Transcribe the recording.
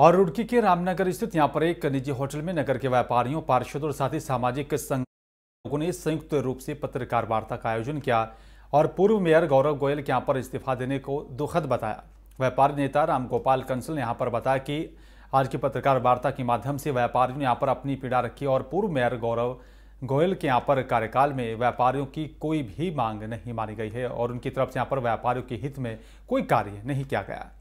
और रुड़की के रामनगर स्थित यहाँ पर एक निजी होटल में नगर के व्यापारियों पार्षदों और साथ ही सामाजिक संघ लोगों ने संयुक्त रूप से पत्रकार वार्ता का आयोजन किया और पूर्व मेयर गौरव गोयल के यहाँ पर इस्तीफा देने को दुखद बताया व्यापारी नेता राम गोपाल कंसल ने यहाँ पर बताया कि आज की पत्रकार वार्ता के माध्यम से व्यापारियों ने यहाँ पर अपनी पीड़ा रखी और पूर्व मेयर गौरव गोयल के यहाँ पर कार्यकाल में व्यापारियों की कोई भी मांग नहीं मानी गई है और उनकी तरफ से यहाँ पर व्यापारियों के हित में कोई कार्य नहीं किया गया